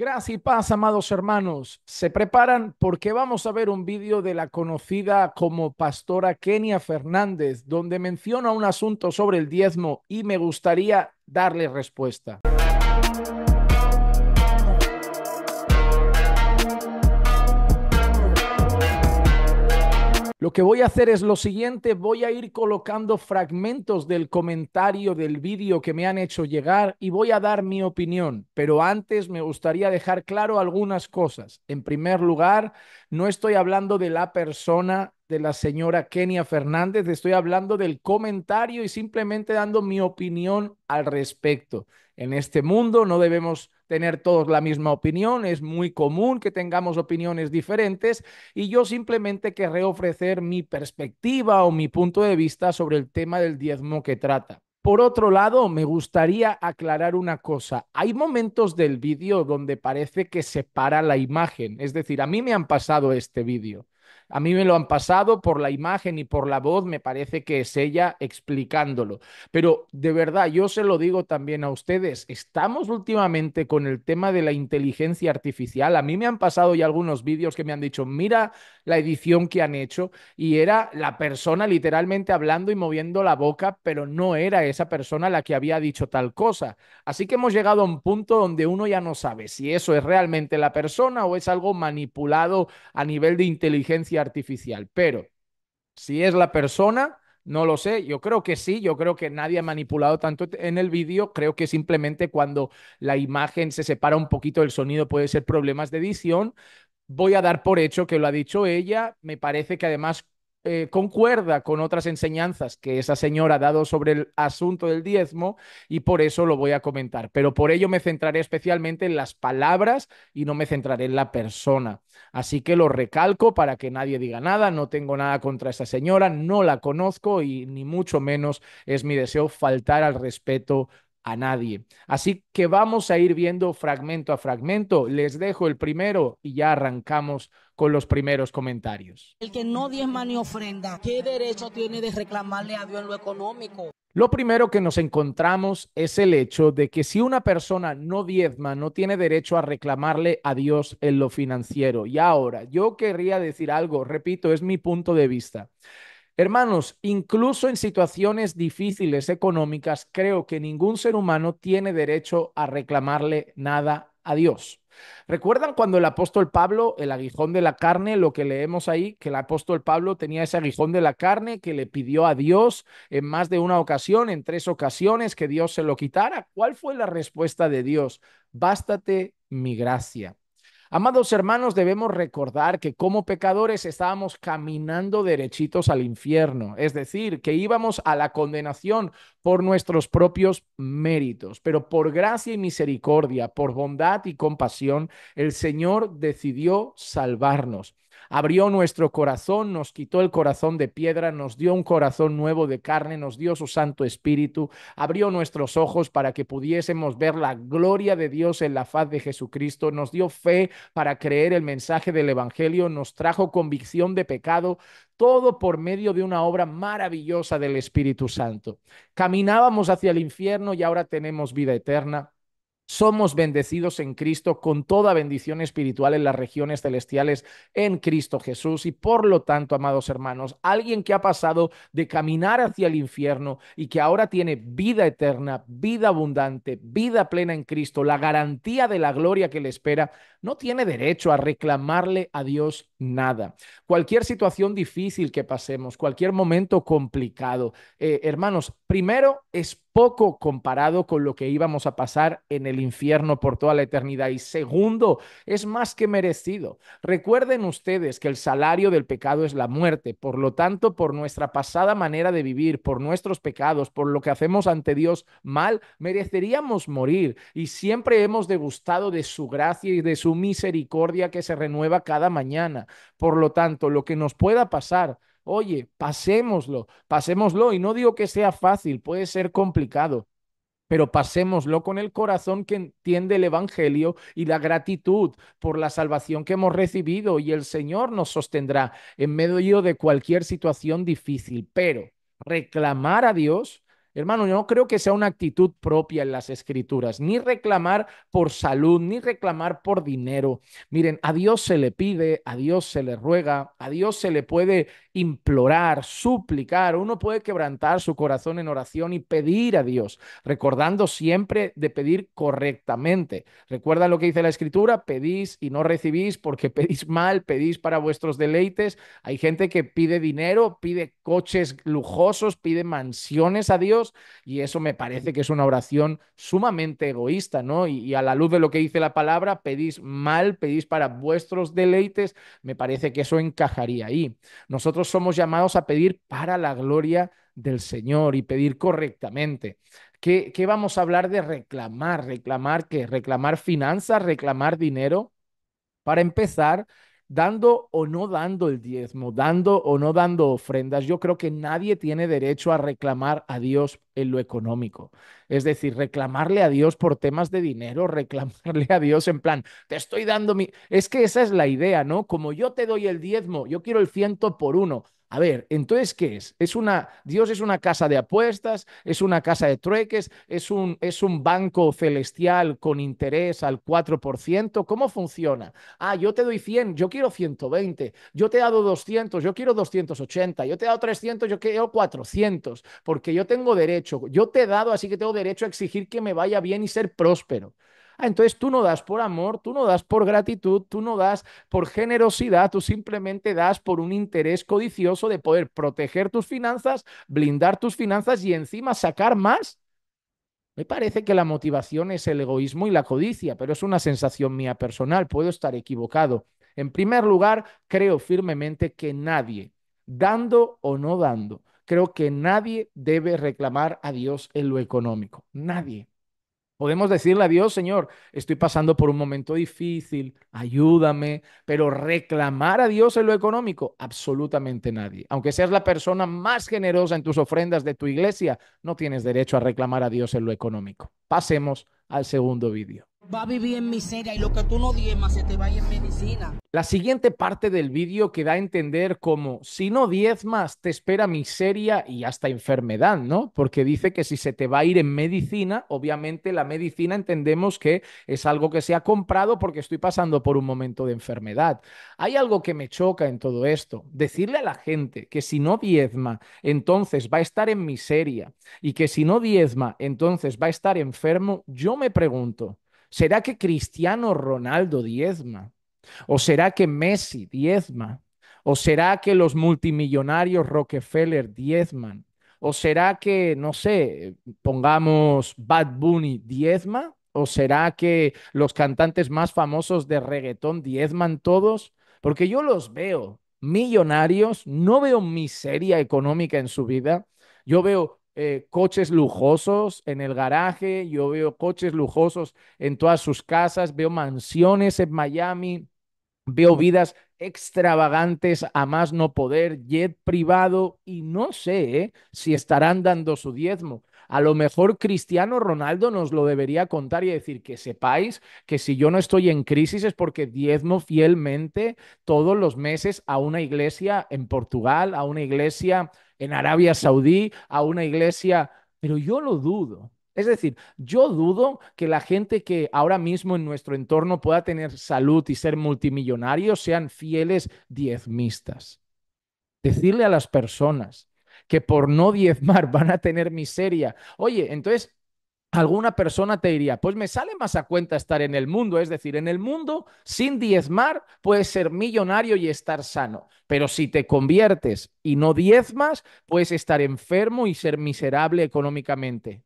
Gracias y paz, amados hermanos. Se preparan porque vamos a ver un vídeo de la conocida como pastora Kenia Fernández, donde menciona un asunto sobre el diezmo y me gustaría darle respuesta. Lo que voy a hacer es lo siguiente, voy a ir colocando fragmentos del comentario del vídeo que me han hecho llegar y voy a dar mi opinión, pero antes me gustaría dejar claro algunas cosas. En primer lugar, no estoy hablando de la persona de la señora Kenia Fernández, estoy hablando del comentario y simplemente dando mi opinión al respecto en este mundo, no debemos tener todos la misma opinión, es muy común que tengamos opiniones diferentes y yo simplemente querré ofrecer mi perspectiva o mi punto de vista sobre el tema del diezmo que trata. Por otro lado, me gustaría aclarar una cosa. Hay momentos del vídeo donde parece que se para la imagen, es decir, a mí me han pasado este vídeo. A mí me lo han pasado por la imagen y por la voz, me parece que es ella explicándolo. Pero de verdad, yo se lo digo también a ustedes, estamos últimamente con el tema de la inteligencia artificial. A mí me han pasado ya algunos vídeos que me han dicho, mira la edición que han hecho y era la persona literalmente hablando y moviendo la boca, pero no era esa persona la que había dicho tal cosa. Así que hemos llegado a un punto donde uno ya no sabe si eso es realmente la persona o es algo manipulado a nivel de inteligencia artificial, pero si es la persona, no lo sé, yo creo que sí, yo creo que nadie ha manipulado tanto en el vídeo, creo que simplemente cuando la imagen se separa un poquito del sonido puede ser problemas de edición. Voy a dar por hecho que lo ha dicho ella, me parece que además eh, concuerda con otras enseñanzas que esa señora ha dado sobre el asunto del diezmo y por eso lo voy a comentar. Pero por ello me centraré especialmente en las palabras y no me centraré en la persona. Así que lo recalco para que nadie diga nada, no tengo nada contra esa señora, no la conozco y ni mucho menos es mi deseo faltar al respeto a nadie. Así que vamos a ir viendo fragmento a fragmento. Les dejo el primero y ya arrancamos con los primeros comentarios. El que no diezma ni ofrenda, ¿qué derecho tiene de reclamarle a Dios en lo económico? Lo primero que nos encontramos es el hecho de que si una persona no diezma, no tiene derecho a reclamarle a Dios en lo financiero. Y ahora, yo querría decir algo, repito, es mi punto de vista. Hermanos, incluso en situaciones difíciles económicas, creo que ningún ser humano tiene derecho a reclamarle nada a Dios. ¿Recuerdan cuando el apóstol Pablo, el aguijón de la carne, lo que leemos ahí, que el apóstol Pablo tenía ese aguijón de la carne que le pidió a Dios en más de una ocasión, en tres ocasiones, que Dios se lo quitara? ¿Cuál fue la respuesta de Dios? Bástate mi gracia. Amados hermanos, debemos recordar que como pecadores estábamos caminando derechitos al infierno, es decir, que íbamos a la condenación por nuestros propios méritos, pero por gracia y misericordia, por bondad y compasión, el Señor decidió salvarnos abrió nuestro corazón, nos quitó el corazón de piedra, nos dio un corazón nuevo de carne, nos dio su Santo Espíritu, abrió nuestros ojos para que pudiésemos ver la gloria de Dios en la faz de Jesucristo, nos dio fe para creer el mensaje del Evangelio, nos trajo convicción de pecado, todo por medio de una obra maravillosa del Espíritu Santo. Caminábamos hacia el infierno y ahora tenemos vida eterna somos bendecidos en Cristo con toda bendición espiritual en las regiones celestiales en Cristo Jesús. Y por lo tanto, amados hermanos, alguien que ha pasado de caminar hacia el infierno y que ahora tiene vida eterna, vida abundante, vida plena en Cristo, la garantía de la gloria que le espera, no tiene derecho a reclamarle a Dios nada. Cualquier situación difícil que pasemos, cualquier momento complicado, eh, hermanos, primero es poco comparado con lo que íbamos a pasar en el infierno por toda la eternidad. Y segundo, es más que merecido. Recuerden ustedes que el salario del pecado es la muerte. Por lo tanto, por nuestra pasada manera de vivir, por nuestros pecados, por lo que hacemos ante Dios mal, mereceríamos morir. Y siempre hemos degustado de su gracia y de su misericordia que se renueva cada mañana. Por lo tanto, lo que nos pueda pasar, oye, pasémoslo, pasémoslo. Y no digo que sea fácil, puede ser complicado, pero pasémoslo con el corazón que entiende el Evangelio y la gratitud por la salvación que hemos recibido y el Señor nos sostendrá en medio de cualquier situación difícil. Pero reclamar a Dios Hermano, yo no creo que sea una actitud propia en las escrituras, ni reclamar por salud, ni reclamar por dinero. Miren, a Dios se le pide, a Dios se le ruega, a Dios se le puede implorar, suplicar, uno puede quebrantar su corazón en oración y pedir a Dios, recordando siempre de pedir correctamente. Recuerda lo que dice la escritura, pedís y no recibís porque pedís mal, pedís para vuestros deleites. Hay gente que pide dinero, pide coches lujosos, pide mansiones a Dios y eso me parece que es una oración sumamente egoísta, ¿no? Y, y a la luz de lo que dice la palabra, pedís mal, pedís para vuestros deleites, me parece que eso encajaría ahí. Nosotros somos llamados a pedir para la gloria del Señor y pedir correctamente. ¿Qué, ¿Qué, vamos a hablar de reclamar? ¿Reclamar qué? ¿Reclamar finanzas? ¿Reclamar dinero? Para empezar, dando o no dando el diezmo, dando o no dando ofrendas, yo creo que nadie tiene derecho a reclamar a Dios en lo económico. Es decir, reclamarle a Dios por temas de dinero, reclamarle a Dios en plan, te estoy dando mi... Es que esa es la idea, ¿no? Como yo te doy el diezmo, yo quiero el ciento por uno. A ver, entonces, ¿qué es? es una, Dios es una casa de apuestas, es una casa de trueques, es un, es un banco celestial con interés al 4%. ¿Cómo funciona? Ah, yo te doy 100, yo quiero 120, yo te he dado 200, yo quiero 280, yo te he dado 300, yo quiero 400, porque yo tengo derecho, yo te he dado, así que tengo derecho a exigir que me vaya bien y ser próspero. Ah, entonces tú no das por amor, tú no das por gratitud, tú no das por generosidad, tú simplemente das por un interés codicioso de poder proteger tus finanzas, blindar tus finanzas y encima sacar más. Me parece que la motivación es el egoísmo y la codicia, pero es una sensación mía personal, puedo estar equivocado. En primer lugar, creo firmemente que nadie, dando o no dando, creo que nadie debe reclamar a Dios en lo económico. Nadie. Podemos decirle a Dios, Señor, estoy pasando por un momento difícil, ayúdame, pero reclamar a Dios en lo económico, absolutamente nadie. Aunque seas la persona más generosa en tus ofrendas de tu iglesia, no tienes derecho a reclamar a Dios en lo económico. Pasemos al segundo vídeo va a vivir en miseria y lo que tú no diezmas se te va a ir en medicina. La siguiente parte del vídeo que da a entender como si no diezmas te espera miseria y hasta enfermedad, ¿no? Porque dice que si se te va a ir en medicina, obviamente la medicina entendemos que es algo que se ha comprado porque estoy pasando por un momento de enfermedad. Hay algo que me choca en todo esto, decirle a la gente que si no diezma, entonces va a estar en miseria y que si no diezma, entonces va a estar enfermo, yo me pregunto, ¿Será que Cristiano Ronaldo diezma? ¿O será que Messi diezma? ¿O será que los multimillonarios Rockefeller diezman? ¿O será que, no sé, pongamos Bad Bunny diezma? ¿O será que los cantantes más famosos de reggaetón diezman todos? Porque yo los veo millonarios, no veo miseria económica en su vida, yo veo eh, coches lujosos en el garaje, yo veo coches lujosos en todas sus casas, veo mansiones en Miami, veo vidas extravagantes a más no poder, jet privado y no sé eh, si estarán dando su diezmo. A lo mejor Cristiano Ronaldo nos lo debería contar y decir que sepáis que si yo no estoy en crisis es porque diezmo fielmente todos los meses a una iglesia en Portugal, a una iglesia en Arabia Saudí, a una iglesia, pero yo lo dudo. Es decir, yo dudo que la gente que ahora mismo en nuestro entorno pueda tener salud y ser multimillonarios sean fieles diezmistas. Decirle a las personas que por no diezmar van a tener miseria. Oye, entonces alguna persona te diría, pues me sale más a cuenta estar en el mundo, es decir, en el mundo sin diezmar puedes ser millonario y estar sano, pero si te conviertes y no diezmas, puedes estar enfermo y ser miserable económicamente.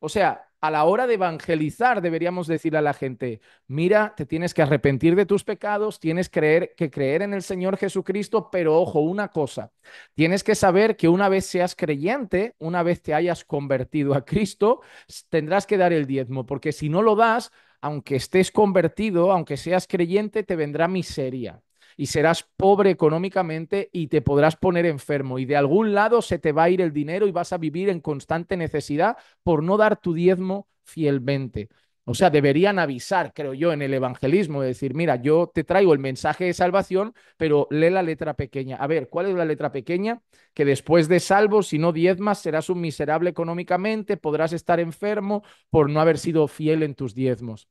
O sea, a la hora de evangelizar deberíamos decir a la gente, mira, te tienes que arrepentir de tus pecados, tienes creer, que creer en el Señor Jesucristo, pero ojo, una cosa, tienes que saber que una vez seas creyente, una vez te hayas convertido a Cristo, tendrás que dar el diezmo, porque si no lo das, aunque estés convertido, aunque seas creyente, te vendrá miseria y serás pobre económicamente y te podrás poner enfermo y de algún lado se te va a ir el dinero y vas a vivir en constante necesidad por no dar tu diezmo fielmente. O sea, deberían avisar, creo yo, en el evangelismo, de decir, mira, yo te traigo el mensaje de salvación, pero lee la letra pequeña. A ver, ¿cuál es la letra pequeña? Que después de salvo, si no diezmas, serás un miserable económicamente, podrás estar enfermo por no haber sido fiel en tus diezmos.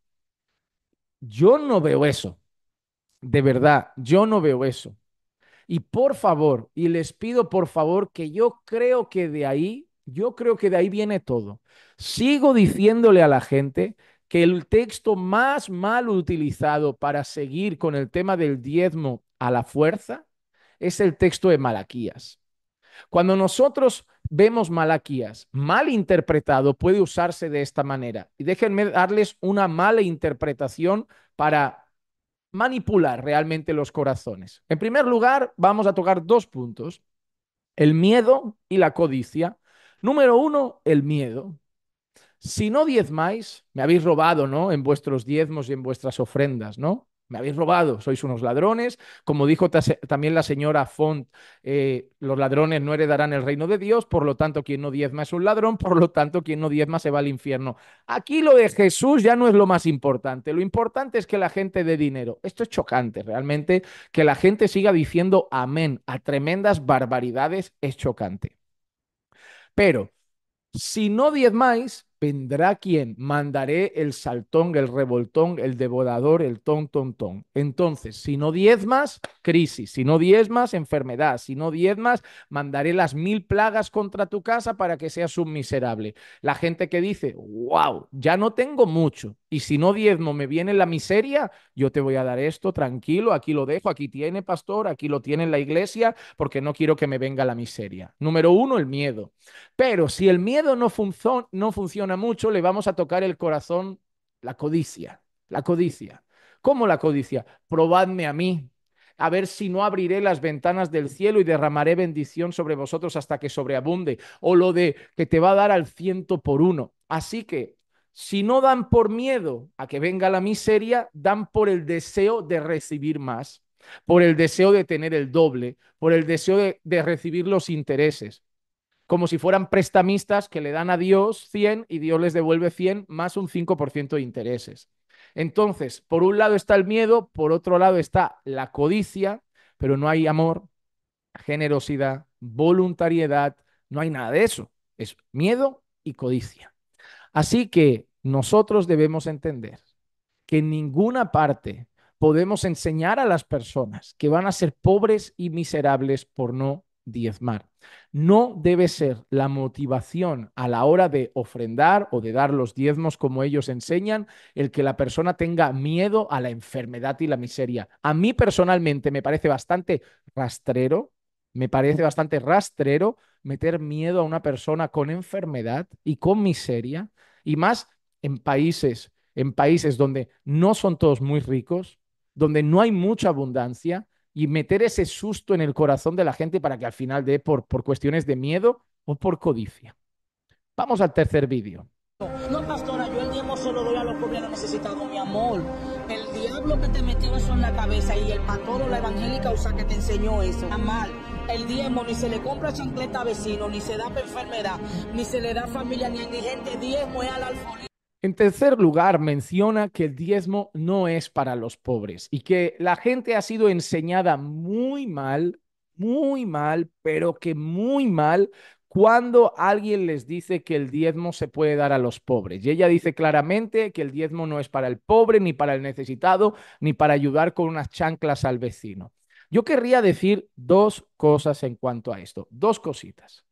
Yo no veo eso. De verdad, yo no veo eso. Y por favor, y les pido por favor que yo creo que de ahí, yo creo que de ahí viene todo. Sigo diciéndole a la gente que el texto más mal utilizado para seguir con el tema del diezmo a la fuerza es el texto de Malaquías. Cuando nosotros vemos Malaquías mal interpretado, puede usarse de esta manera. Y déjenme darles una mala interpretación para manipular realmente los corazones? En primer lugar, vamos a tocar dos puntos, el miedo y la codicia. Número uno, el miedo. Si no diezmáis, me habéis robado, ¿no? En vuestros diezmos y en vuestras ofrendas, ¿no? Me habéis robado, sois unos ladrones. Como dijo también la señora Font, eh, los ladrones no heredarán el reino de Dios, por lo tanto, quien no diezma es un ladrón, por lo tanto, quien no diezma se va al infierno. Aquí lo de Jesús ya no es lo más importante, lo importante es que la gente dé dinero. Esto es chocante, realmente, que la gente siga diciendo amén a tremendas barbaridades es chocante. Pero si no diezmáis, vendrá quien mandaré el saltón, el revoltón, el devorador, el ton, ton, ton. Entonces, si no diez más, crisis, si no diez más, enfermedad, si no diez más mandaré las mil plagas contra tu casa para que seas un miserable. La gente que dice, wow, ya no tengo mucho y si no diezmo me viene la miseria, yo te voy a dar esto, tranquilo, aquí lo dejo, aquí tiene pastor, aquí lo tiene la iglesia, porque no quiero que me venga la miseria. Número uno, el miedo. Pero si el miedo no, no funciona, mucho, le vamos a tocar el corazón, la codicia, la codicia. ¿Cómo la codicia? Probadme a mí, a ver si no abriré las ventanas del cielo y derramaré bendición sobre vosotros hasta que sobreabunde. O lo de que te va a dar al ciento por uno. Así que, si no dan por miedo a que venga la miseria, dan por el deseo de recibir más, por el deseo de tener el doble, por el deseo de recibir los intereses como si fueran prestamistas que le dan a Dios 100 y Dios les devuelve 100 más un 5% de intereses. Entonces, por un lado está el miedo, por otro lado está la codicia, pero no hay amor, generosidad, voluntariedad, no hay nada de eso. Es miedo y codicia. Así que nosotros debemos entender que en ninguna parte podemos enseñar a las personas que van a ser pobres y miserables por no diezmar. No debe ser la motivación a la hora de ofrendar o de dar los diezmos como ellos enseñan el que la persona tenga miedo a la enfermedad y la miseria. A mí personalmente me parece bastante rastrero, me parece bastante rastrero meter miedo a una persona con enfermedad y con miseria y más en países en países donde no son todos muy ricos, donde no hay mucha abundancia, y meter ese susto en el corazón de la gente para que al final dé por, por cuestiones de miedo o por codicia. Vamos al tercer vídeo. No, pastora, yo el diezmo solo doy a los pobres necesitados, mi amor. El diablo que te metió eso en la cabeza y el pastor o la evangélica usa que te enseñó eso. Está mal. El diezmo ni se le compra chancleta a vecino, ni se da enfermedad, ni se le da familia, ni a gente, Diezmo es al alfolí. En tercer lugar, menciona que el diezmo no es para los pobres y que la gente ha sido enseñada muy mal, muy mal, pero que muy mal cuando alguien les dice que el diezmo se puede dar a los pobres. Y ella dice claramente que el diezmo no es para el pobre, ni para el necesitado, ni para ayudar con unas chanclas al vecino. Yo querría decir dos cosas en cuanto a esto, dos cositas.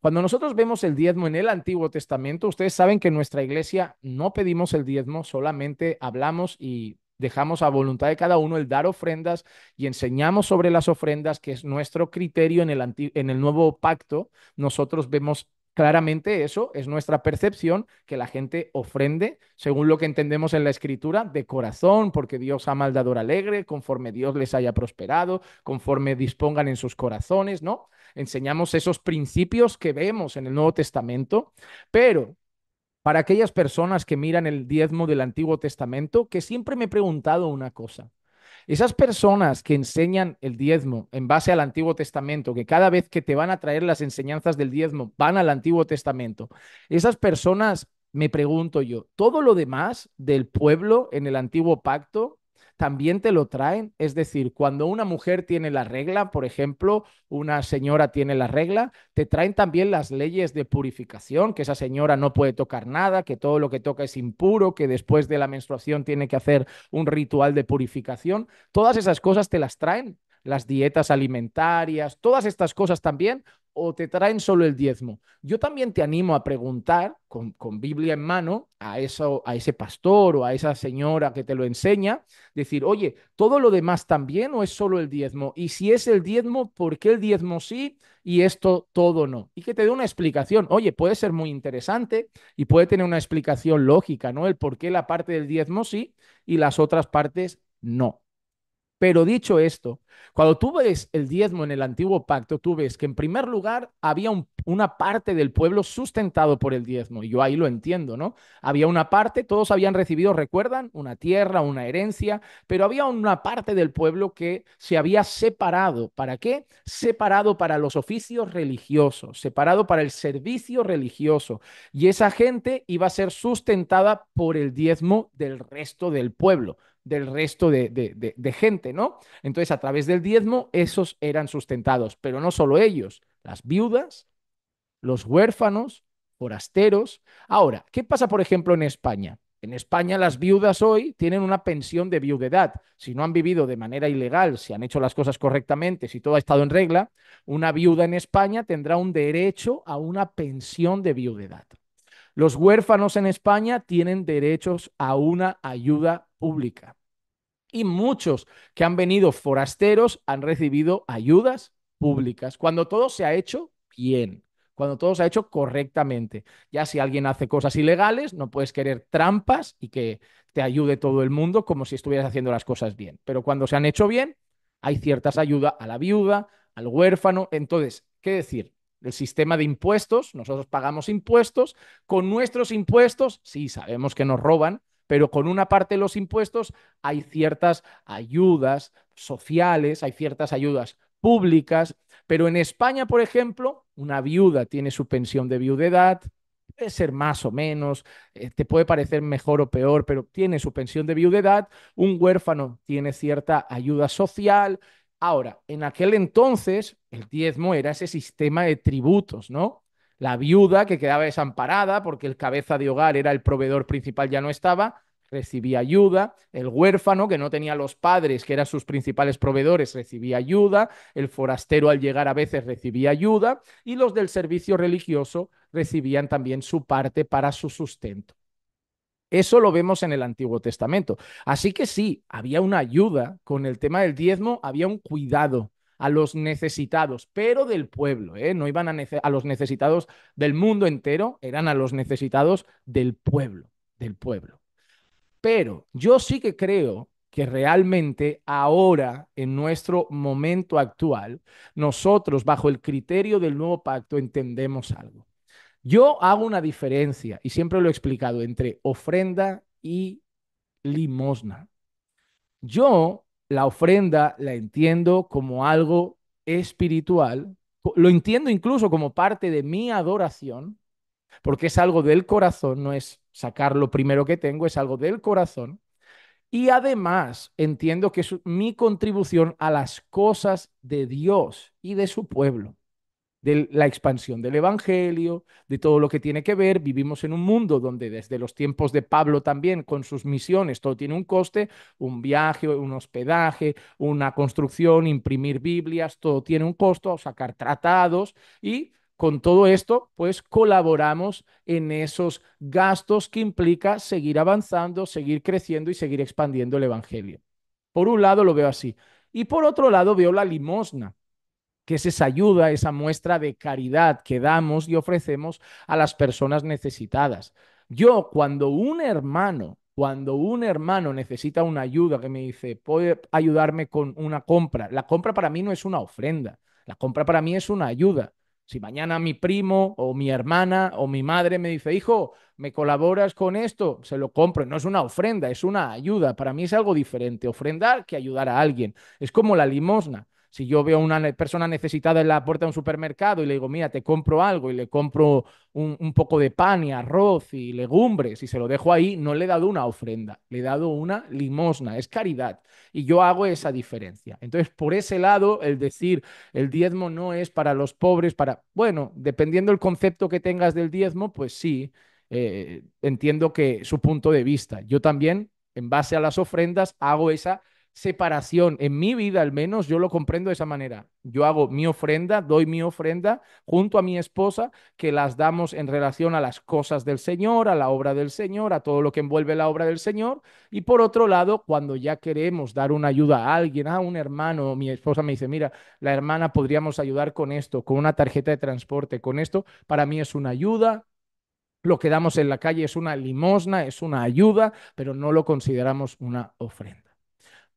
Cuando nosotros vemos el diezmo en el Antiguo Testamento, ustedes saben que en nuestra iglesia no pedimos el diezmo, solamente hablamos y dejamos a voluntad de cada uno el dar ofrendas y enseñamos sobre las ofrendas, que es nuestro criterio en el, en el nuevo pacto. Nosotros vemos Claramente eso es nuestra percepción que la gente ofrende, según lo que entendemos en la escritura, de corazón, porque Dios ama al dador alegre, conforme Dios les haya prosperado, conforme dispongan en sus corazones, ¿no? Enseñamos esos principios que vemos en el Nuevo Testamento, pero para aquellas personas que miran el diezmo del Antiguo Testamento, que siempre me he preguntado una cosa, esas personas que enseñan el diezmo en base al Antiguo Testamento, que cada vez que te van a traer las enseñanzas del diezmo, van al Antiguo Testamento, esas personas, me pregunto yo, todo lo demás del pueblo en el antiguo pacto también te lo traen. Es decir, cuando una mujer tiene la regla, por ejemplo, una señora tiene la regla, te traen también las leyes de purificación, que esa señora no puede tocar nada, que todo lo que toca es impuro, que después de la menstruación tiene que hacer un ritual de purificación. Todas esas cosas te las traen las dietas alimentarias, todas estas cosas también, o te traen solo el diezmo. Yo también te animo a preguntar con, Biblia en mano a, eso, a ese pastor o a esa señora que te lo enseña, decir, oye, ¿todo lo demás también o es solo el diezmo? Y si es el diezmo, ¿por qué el diezmo sí y esto todo no? Y que te dé una explicación. Oye, puede ser muy interesante y puede tener una explicación lógica, ¿no? El por qué la parte del diezmo sí y las otras partes no. Pero dicho esto, cuando tú ves el diezmo en el antiguo pacto, tú ves que en primer lugar había una parte del pueblo sustentado por el diezmo. Y Yo ahí lo entiendo, ¿no? Había una parte, todos habían recibido, recuerdan, una tierra, una herencia, pero había una parte del pueblo que se había separado. ¿Para qué? Separado para los oficios religiosos, separado para el servicio religioso. Y esa gente iba a ser sustentada por el diezmo del resto del pueblo del resto de, gente, ¿no? Entonces, a través del diezmo, esos eran sustentados, pero no solo ellos, las viudas, los huérfanos, forasteros. Ahora, ¿qué pasa, por ejemplo, en España? En España las viudas hoy tienen una pensión de viudedad. Si no han vivido de manera ilegal, si han hecho las cosas correctamente, si todo ha estado en regla, una viuda en España tendrá un derecho a una pensión de viudedad. Los huérfanos en España tienen derechos a una ayuda pública. Y muchos que han venido forasteros han recibido ayudas públicas. Cuando todo se ha hecho bien, cuando todo se ha hecho correctamente. Ya si alguien hace cosas ilegales, no puedes querer trampas y que te ayude todo el mundo como si estuvieras haciendo las cosas bien. Pero cuando se han hecho bien, hay ciertas ayudas a la viuda, al huérfano. Entonces, ¿qué decir? El sistema de impuestos, nosotros pagamos impuestos, con nuestros impuestos, sí, sabemos que nos roban, pero con una parte de los impuestos hay ciertas ayudas sociales, hay ciertas ayudas públicas, pero en España, por ejemplo, una viuda tiene su pensión de viudedad, puede ser más o menos, eh, te puede parecer mejor o peor, pero tiene su pensión de viudedad, un huérfano tiene cierta ayuda social. Ahora, en aquel entonces, el diezmo era ese sistema de tributos, ¿no? la viuda que quedaba desamparada porque el cabeza de hogar era el proveedor principal, ya no estaba, recibía ayuda, el huérfano que no tenía los padres, que eran sus principales proveedores, recibía ayuda, el forastero al llegar a veces recibía ayuda y los del servicio religioso recibían también su parte para su sustento. Eso lo vemos en el Antiguo Testamento. Así que sí, había una ayuda con el tema del diezmo, había un cuidado, a los necesitados, pero del pueblo, ¿eh? no iban a, a los necesitados del mundo entero, eran a los necesitados del pueblo, del pueblo. Pero yo sí que creo que realmente ahora, en nuestro momento actual, nosotros, bajo el criterio del nuevo pacto, entendemos algo. Yo hago una diferencia, y siempre lo he explicado, entre ofrenda y limosna. Yo la ofrenda la entiendo como algo espiritual, lo entiendo incluso como parte de mi adoración, porque es algo del corazón, no es sacar lo primero que tengo, es algo del corazón. Y además entiendo que es mi contribución a las cosas de Dios y de su pueblo de la expansión del Evangelio, de todo lo que tiene que ver. Vivimos en un mundo donde desde los tiempos de Pablo también, con sus misiones, todo tiene un coste, un viaje, un hospedaje, una construcción, imprimir Biblias, todo tiene un costo, sacar tratados y... Con todo esto, pues colaboramos en esos gastos que implica seguir avanzando, seguir creciendo y seguir expandiendo el Evangelio. Por un lado lo veo así. Y por otro lado veo la limosna que es esa ayuda, esa muestra de caridad que damos y ofrecemos a las personas necesitadas. Yo, cuando un hermano, cuando un hermano necesita una ayuda, que me dice, ¿puede ayudarme con una compra? La compra para mí no es una ofrenda, la compra para mí es una ayuda. Si mañana mi primo o mi hermana o mi madre me dice, hijo, ¿me colaboras con esto? Se lo compro. No es una ofrenda, es una ayuda. Para mí es algo diferente. Ofrendar que ayudar a alguien. Es como la limosna. Si yo veo a una persona necesitada en la puerta de un supermercado y le digo, mira, te compro algo y le compro un, poco de pan y arroz y legumbres y se lo dejo ahí, no le he dado una ofrenda, le he dado una limosna, es caridad. Y yo hago esa diferencia. Entonces, por ese lado, el decir, el diezmo no es para los pobres, para, bueno, dependiendo del concepto que tengas del diezmo, pues sí. Eh, entiendo que su punto de vista. Yo también, en base a las ofrendas, hago esa separación. En mi vida, al menos, yo lo comprendo de esa manera. Yo hago mi ofrenda, doy mi ofrenda junto a mi esposa, que las damos en relación a las cosas del Señor, a la obra del Señor, a todo lo que envuelve la obra del Señor. Y por otro lado, cuando ya queremos dar una ayuda a alguien, a un hermano, mi esposa me dice, mira, la hermana podríamos ayudar con esto, con una tarjeta de transporte, con esto, para mí es una ayuda, lo que damos en la calle es una limosna, es una ayuda, pero no lo consideramos una ofrenda.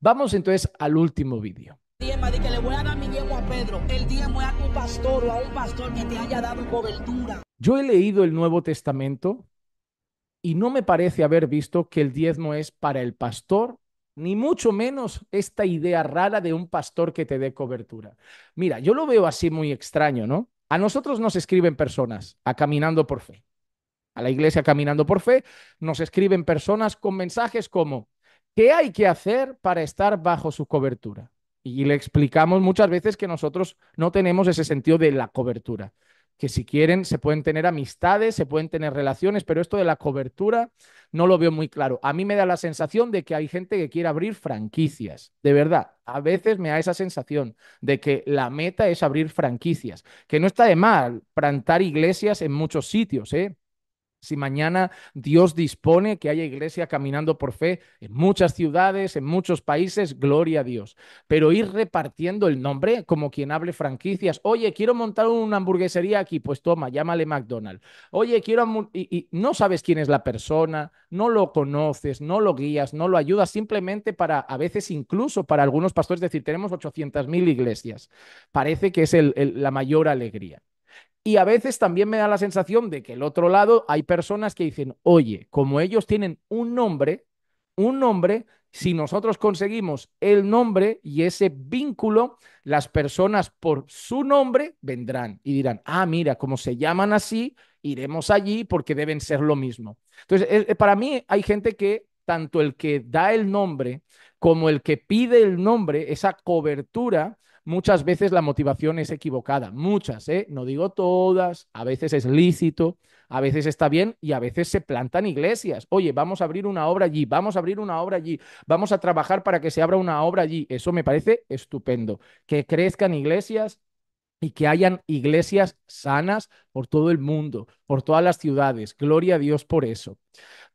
Vamos entonces al último vídeo. Yo he leído el Nuevo Testamento y no me parece haber visto que el diezmo es para el pastor, ni mucho menos esta idea rara de un pastor que te dé cobertura. Mira, yo lo veo así muy extraño, ¿no? A nosotros nos escriben personas a Caminando por Fe. A la iglesia Caminando por Fe nos escriben personas con mensajes como, ¿Qué hay que hacer para estar bajo su cobertura? Y le explicamos muchas veces que nosotros no tenemos ese sentido de la cobertura, que si quieren se pueden tener amistades, se pueden tener relaciones, pero esto de la cobertura no lo veo muy claro. A mí me da la sensación de que hay gente que quiere abrir franquicias, de verdad. A veces me da esa sensación de que la meta es abrir franquicias, que no está de mal plantar iglesias en muchos sitios, ¿eh? Si mañana Dios dispone que haya iglesia caminando por fe en muchas ciudades, en muchos países, gloria a Dios. Pero ir repartiendo el nombre como quien hable franquicias. Oye, quiero montar una hamburguesería aquí, pues toma, llámale McDonald's. Oye, quiero... Y, no sabes quién es la persona, no lo conoces, no lo guías, no lo ayudas, simplemente para, a veces incluso para algunos pastores, decir, tenemos 800.000 mil iglesias. Parece que es la mayor alegría. Y a veces también me da la sensación de que el otro lado hay personas que dicen, oye, como ellos tienen un nombre, un nombre, si nosotros conseguimos el nombre y ese vínculo, las personas por su nombre vendrán y dirán, ah, mira, como se llaman así, iremos allí porque deben ser lo mismo. Entonces, eh, eh, para mí hay gente que tanto el que da el nombre como el que pide el nombre, esa cobertura, muchas veces la motivación es equivocada, muchas, ¿eh? no digo todas, a veces es lícito, a veces está bien y a veces se plantan iglesias. Oye, vamos a abrir una obra allí, vamos a abrir una obra allí, vamos a trabajar para que se abra una obra allí. Eso me parece estupendo. Que crezcan iglesias y que hayan iglesias sanas por todo el mundo, por todas las ciudades. Gloria a Dios por eso.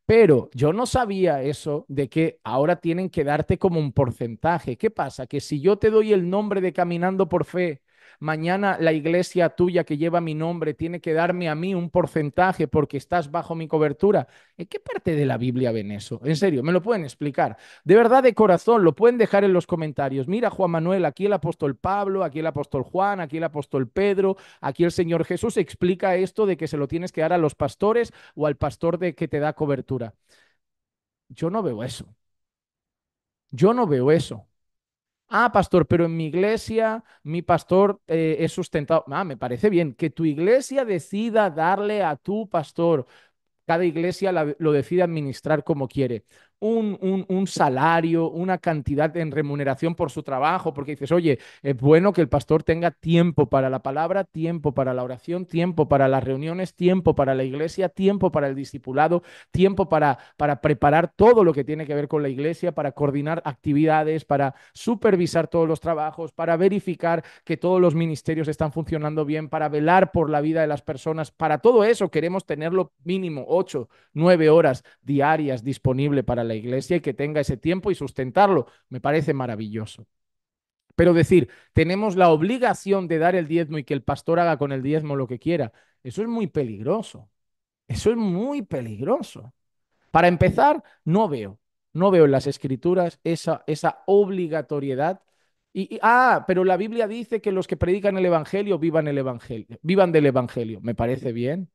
Pero yo no sabía eso de que ahora tienen que darte como un porcentaje. ¿Qué pasa? Que si yo te doy el nombre de Caminando por Fe Mañana la iglesia tuya que lleva mi nombre tiene que darme a mí un porcentaje porque estás bajo mi cobertura. ¿En qué parte de la Biblia ven eso? En serio, me lo pueden explicar. De verdad, de corazón, lo pueden dejar en los comentarios. Mira, Juan Manuel, aquí el apóstol Pablo, aquí el apóstol Juan, aquí el apóstol Pedro, aquí el Señor Jesús explica esto de que se lo tienes que dar a los pastores o al pastor de que te da cobertura. Yo no veo eso. Yo no veo eso. Ah, pastor, pero en mi iglesia, mi pastor eh, es sustentado. Ah, me parece bien que tu iglesia decida darle a tu pastor. Cada iglesia lo decide administrar como quiere un, un, salario, una cantidad en remuneración por su trabajo, porque dices, oye, es bueno que el pastor tenga tiempo para la palabra, tiempo para la oración, tiempo para las reuniones, tiempo para la iglesia, tiempo para el discipulado, tiempo para, para preparar todo lo que tiene que ver con la iglesia, para coordinar actividades, para supervisar todos los trabajos, para verificar que todos los ministerios están funcionando bien, para velar por la vida de las personas. Para todo eso queremos tenerlo mínimo 8, 9 horas diarias disponible para la iglesia y que tenga ese tiempo y sustentarlo. Me parece maravilloso. Pero decir, tenemos la obligación de dar el diezmo y que el pastor haga con el diezmo lo que quiera, eso es muy peligroso. Eso es muy peligroso. Para empezar, no veo, no veo en las escrituras esa, esa obligatoriedad. Y, ah, pero la Biblia dice que los que predican el Evangelio vivan, el evangelio, vivan del Evangelio. Me parece bien.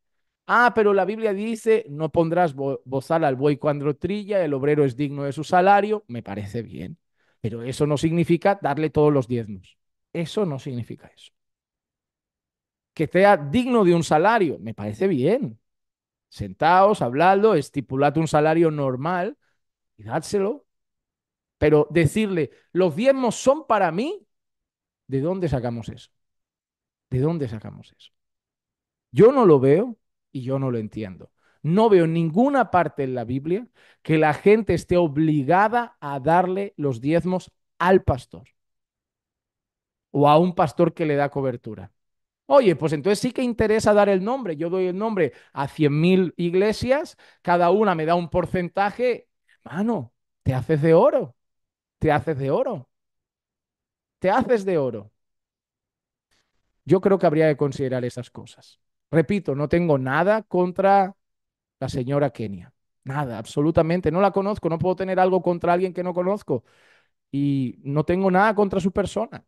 Ah, pero la Biblia dice, no pondrás bozal al buey cuando trilla, el obrero es digno de su salario, me parece bien, pero eso no significa darle todos los diezmos. Eso no significa eso. Que sea digno de un salario, me parece bien. Sentaos, hablando, estipulad un salario normal y dádselo. Pero decirle, los diezmos son para mí, ¿de dónde sacamos eso? ¿De dónde sacamos eso? Yo no lo veo y yo no lo entiendo. No veo ninguna parte en la Biblia que la gente esté obligada a darle los diezmos al pastor o a un pastor que le da cobertura. Oye, pues entonces sí que interesa dar el nombre. Yo doy el nombre a 100.000 iglesias, cada una me da un porcentaje. Mano, te haces de oro, te haces de oro, te haces de oro. Yo creo que habría que considerar esas cosas. Repito, no tengo nada contra la señora Kenia. Nada, absolutamente. No la conozco, no puedo tener algo contra alguien que no conozco. Y no tengo nada contra su persona.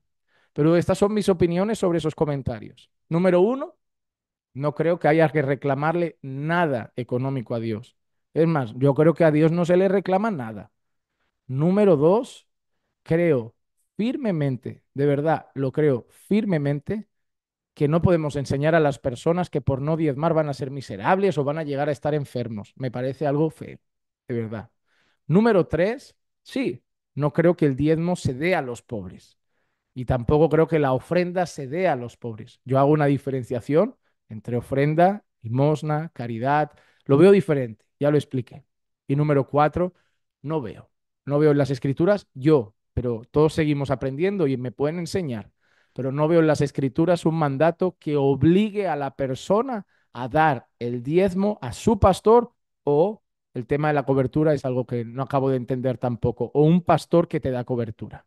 Pero estas son mis opiniones sobre esos comentarios. Número uno, no creo que haya que reclamarle nada económico a Dios. Es más, yo creo que a Dios no se le reclama nada. Número dos, creo firmemente, de verdad, lo creo firmemente, que no podemos enseñar a las personas que por no diezmar van a ser miserables o van a llegar a estar enfermos. Me parece algo feo, de verdad. Número tres, sí, no creo que el diezmo se dé a los pobres y tampoco creo que la ofrenda se dé a los pobres. Yo hago una diferenciación entre ofrenda, limosna, caridad. Lo veo diferente, ya lo expliqué. Y número cuatro, no veo. No veo en las escrituras yo, pero todos seguimos aprendiendo y me pueden enseñar pero no veo en las escrituras un mandato que obligue a la persona a dar el diezmo a su pastor o el tema de la cobertura es algo que no acabo de entender tampoco, o un pastor que te da cobertura,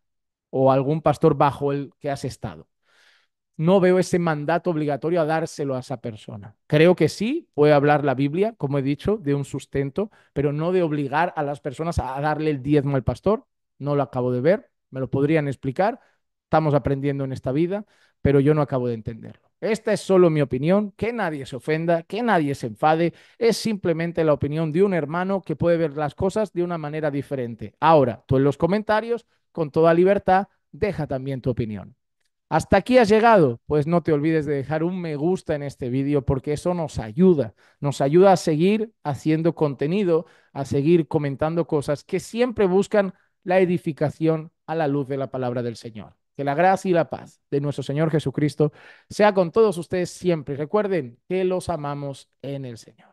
o algún pastor bajo el que has estado. No veo ese mandato obligatorio a dárselo a esa persona. Creo que sí, puede hablar la Biblia, como he dicho, de un sustento, pero no de obligar a las personas a darle el diezmo al pastor. No lo acabo de ver, me lo podrían explicar, estamos aprendiendo en esta vida, pero yo no acabo de entenderlo. Esta es solo mi opinión, que nadie se ofenda, que nadie se enfade, es simplemente la opinión de un hermano que puede ver las cosas de una manera diferente. Ahora, tú en los comentarios, con toda libertad, deja también tu opinión. ¿Hasta aquí has llegado? Pues no te olvides de dejar un me gusta en este vídeo porque eso nos ayuda, nos ayuda a seguir haciendo contenido, a seguir comentando cosas que siempre buscan la edificación a la luz de la palabra del Señor. Que la gracia y la paz de nuestro Señor Jesucristo sea con todos ustedes siempre. Recuerden que los amamos en el Señor.